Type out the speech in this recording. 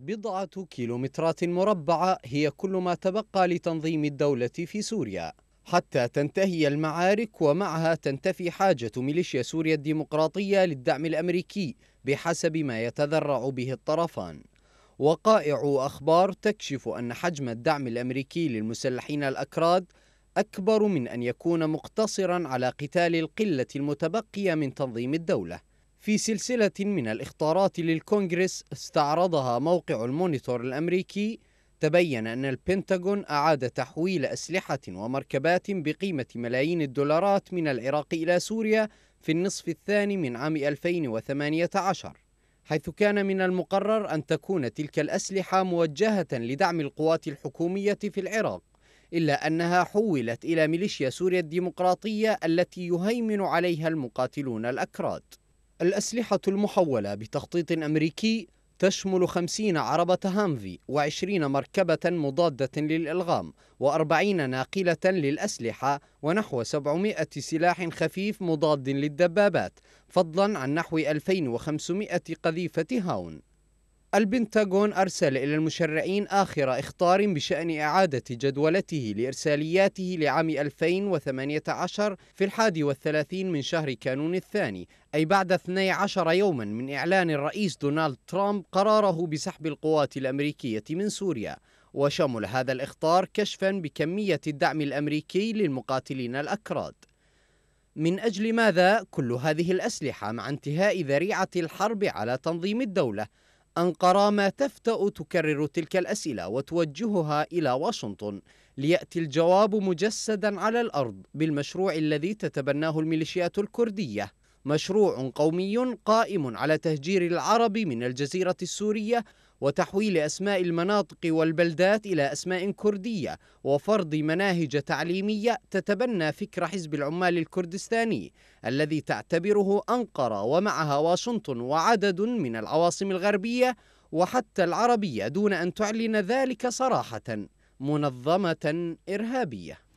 بضعة كيلومترات مربعة هي كل ما تبقى لتنظيم الدولة في سوريا حتى تنتهي المعارك ومعها تنتفي حاجة ميليشيا سوريا الديمقراطية للدعم الأمريكي بحسب ما يتذرع به الطرفان وقائع أخبار تكشف أن حجم الدعم الأمريكي للمسلحين الأكراد أكبر من أن يكون مقتصرا على قتال القلة المتبقية من تنظيم الدولة في سلسلة من الإخطارات للكونغرس استعرضها موقع المونيتور الأمريكي تبين أن البنتاغون أعاد تحويل أسلحة ومركبات بقيمة ملايين الدولارات من العراق إلى سوريا في النصف الثاني من عام 2018 حيث كان من المقرر أن تكون تلك الأسلحة موجهة لدعم القوات الحكومية في العراق إلا أنها حولت إلى ميليشيا سوريا الديمقراطية التي يهيمن عليها المقاتلون الأكراد الأسلحة المحولة بتخطيط أمريكي تشمل 50 عربة هامفي و20 مركبة مضادة للإلغام و40 ناقلة للأسلحة ونحو 700 سلاح خفيف مضاد للدبابات فضلا عن نحو 2500 قذيفة هاون البنتاغون أرسل إلى المشرعين آخر إخطار بشأن إعادة جدولته لإرسالياته لعام 2018 في الحادي والثلاثين من شهر كانون الثاني أي بعد 12 يوما من إعلان الرئيس دونالد ترامب قراره بسحب القوات الأمريكية من سوريا وشمل هذا الإخطار كشفا بكمية الدعم الأمريكي للمقاتلين الأكراد من أجل ماذا كل هذه الأسلحة مع انتهاء ذريعة الحرب على تنظيم الدولة أنقرة ما تفتأ تكرر تلك الأسئلة وتوجهها إلى واشنطن ليأتي الجواب مجسدا على الأرض بالمشروع الذي تتبناه الميليشيات الكردية مشروع قومي قائم على تهجير العرب من الجزيرة السورية وتحويل أسماء المناطق والبلدات إلى أسماء كردية وفرض مناهج تعليمية تتبنى فكر حزب العمال الكردستاني الذي تعتبره أنقرة ومعها واشنطن وعدد من العواصم الغربية وحتى العربية دون أن تعلن ذلك صراحة منظمة إرهابية